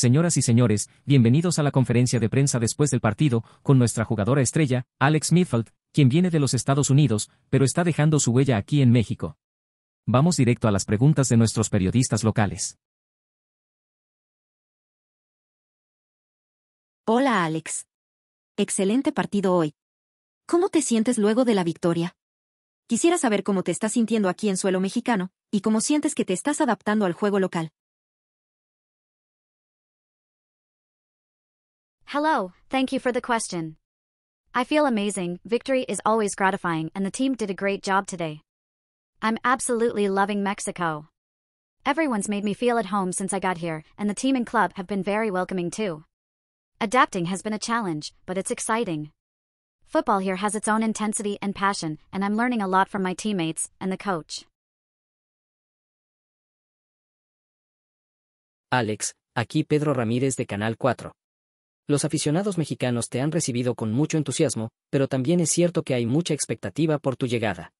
Señoras y señores, bienvenidos a la conferencia de prensa después del partido, con nuestra jugadora estrella, Alex Mifold, quien viene de los Estados Unidos, pero está dejando su huella aquí en México. Vamos directo a las preguntas de nuestros periodistas locales. Hola Alex. Excelente partido hoy. ¿Cómo te sientes luego de la victoria? Quisiera saber cómo te estás sintiendo aquí en suelo mexicano, y cómo sientes que te estás adaptando al juego local. Hello, thank you for the question. I feel amazing, victory is always gratifying, and the team did a great job today. I'm absolutely loving Mexico. Everyone's made me feel at home since I got here, and the team and club have been very welcoming too. Adapting has been a challenge, but it's exciting. Football here has its own intensity and passion, and I'm learning a lot from my teammates and the coach. Alex, aquí Pedro Ramírez de Canal 4. Los aficionados mexicanos te han recibido con mucho entusiasmo, pero también es cierto que hay mucha expectativa por tu llegada.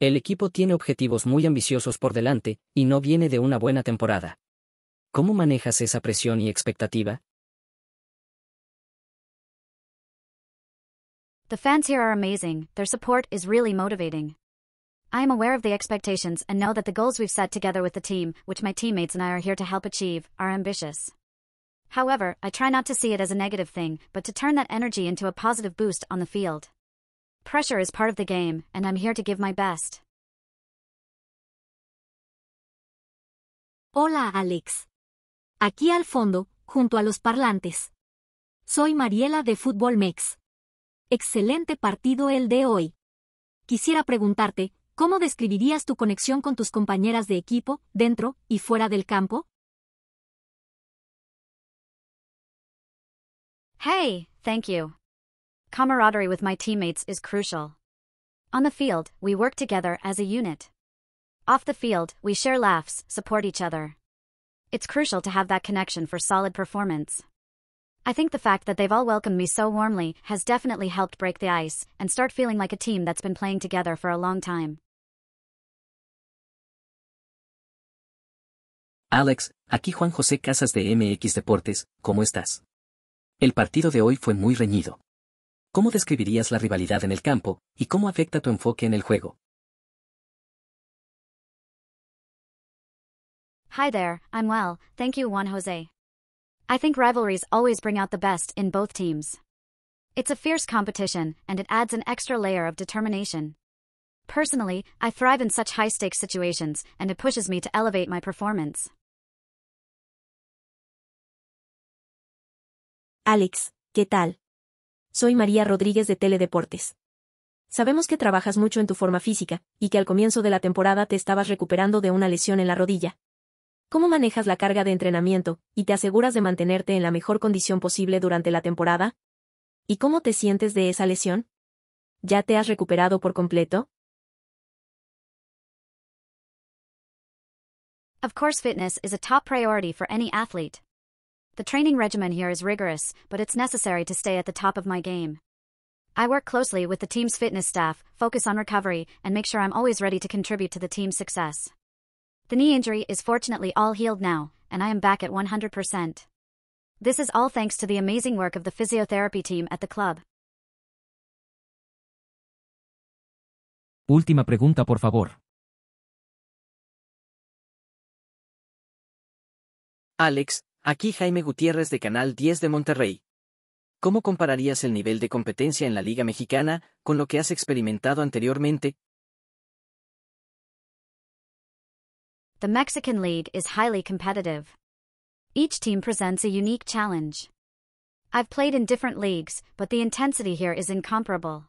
El equipo tiene objetivos muy ambiciosos por delante, y no viene de una buena temporada. ¿Cómo manejas esa presión y expectativa? The fans here are amazing, their support is really motivating. I am aware of the expectations and know that the goals we've set together with the team, which my teammates and I are here to help achieve, are ambitious. However, I try not to see it as a negative thing, but to turn that energy into a positive boost on the field. Pressure is part of the game, and I'm here to give my best. Hola, Alex. Aquí al fondo, junto a los parlantes. Soy Mariela de Fútbol Mex. Excelente partido el de hoy. Quisiera preguntarte, ¿cómo describirías tu conexión con tus compañeras de equipo, dentro y fuera del campo? Hey, thank you. Camaraderie with my teammates is crucial. On the field, we work together as a unit. Off the field, we share laughs, support each other. It's crucial to have that connection for solid performance. I think the fact that they've all welcomed me so warmly has definitely helped break the ice and start feeling like a team that's been playing together for a long time. Alex, aquí Juan José Casas de MX Deportes, ¿cómo estás? El partido de hoy fue muy reñido. ¿Cómo describirías la rivalidad en el campo y cómo afecta tu enfoque en el juego? Hi there, I'm well, thank you Juan Jose. I think rivalries always bring out the best in both teams. It's a fierce competition, and it adds an extra layer of determination. Personally, I thrive in such high stakes situations, and it pushes me to elevate my performance. Alex, ¿qué tal? Soy María Rodríguez de Teledeportes. Sabemos que trabajas mucho en tu forma física, y que al comienzo de la temporada te estabas recuperando de una lesión en la rodilla. ¿Cómo manejas la carga de entrenamiento, y te aseguras de mantenerte en la mejor condición posible durante la temporada? ¿Y cómo te sientes de esa lesión? ¿Ya te has recuperado por completo? Of course, fitness is a top priority for any athlete. The training regimen here is rigorous, but it's necessary to stay at the top of my game. I work closely with the team's fitness staff, focus on recovery, and make sure I'm always ready to contribute to the team's success. The knee injury is fortunately all healed now, and I am back at 100%. This is all thanks to the amazing work of the physiotherapy team at the club. Última pregunta, por favor. Alex, Aquí Jaime Gutiérrez de Canal 10 de Monterrey. ¿Cómo compararías el nivel de competencia en la Liga Mexicana con lo que has experimentado anteriormente? The Mexican League is highly competitive. Each team presents a unique challenge. I've played in different leagues, but the intensity here is incomparable.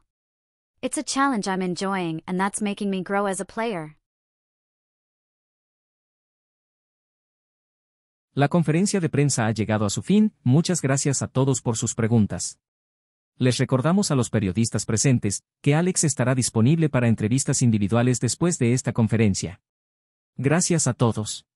It's a challenge I'm enjoying, and that's making me grow as a player. La conferencia de prensa ha llegado a su fin, muchas gracias a todos por sus preguntas. Les recordamos a los periodistas presentes que Alex estará disponible para entrevistas individuales después de esta conferencia. Gracias a todos.